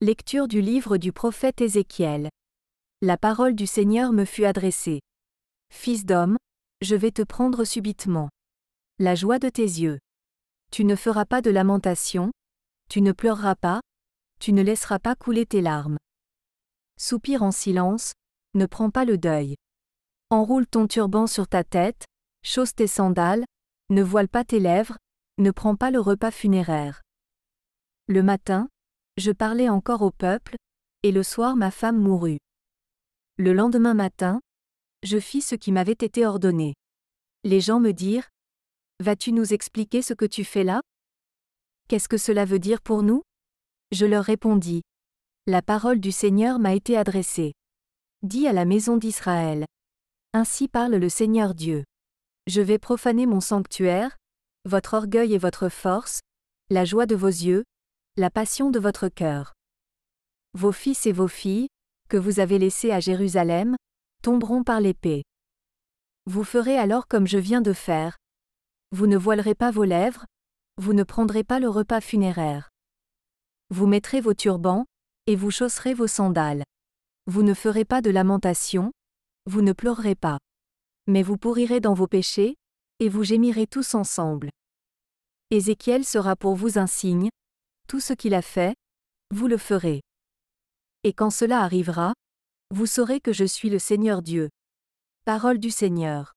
Lecture du livre du prophète Ézéchiel. La parole du Seigneur me fut adressée. Fils d'homme, je vais te prendre subitement. La joie de tes yeux. Tu ne feras pas de lamentation, tu ne pleureras pas, tu ne laisseras pas couler tes larmes. Soupire en silence, ne prends pas le deuil. Enroule ton turban sur ta tête, chausse tes sandales, ne voile pas tes lèvres, ne prends pas le repas funéraire. Le matin, je parlais encore au peuple, et le soir ma femme mourut. Le lendemain matin, je fis ce qui m'avait été ordonné. Les gens me dirent Vas-tu nous expliquer ce que tu fais là Qu'est-ce que cela veut dire pour nous Je leur répondis La parole du Seigneur m'a été adressée. Dis à la maison d'Israël Ainsi parle le Seigneur Dieu. Je vais profaner mon sanctuaire, votre orgueil et votre force, la joie de vos yeux, la passion de votre cœur. Vos fils et vos filles, que vous avez laissés à Jérusalem, tomberont par l'épée. Vous ferez alors comme je viens de faire. Vous ne voilerez pas vos lèvres, vous ne prendrez pas le repas funéraire. Vous mettrez vos turbans, et vous chausserez vos sandales. Vous ne ferez pas de lamentation, vous ne pleurerez pas. Mais vous pourrirez dans vos péchés, et vous gémirez tous ensemble. Ézéchiel sera pour vous un signe, tout ce qu'il a fait, vous le ferez. Et quand cela arrivera, vous saurez que je suis le Seigneur Dieu. Parole du Seigneur.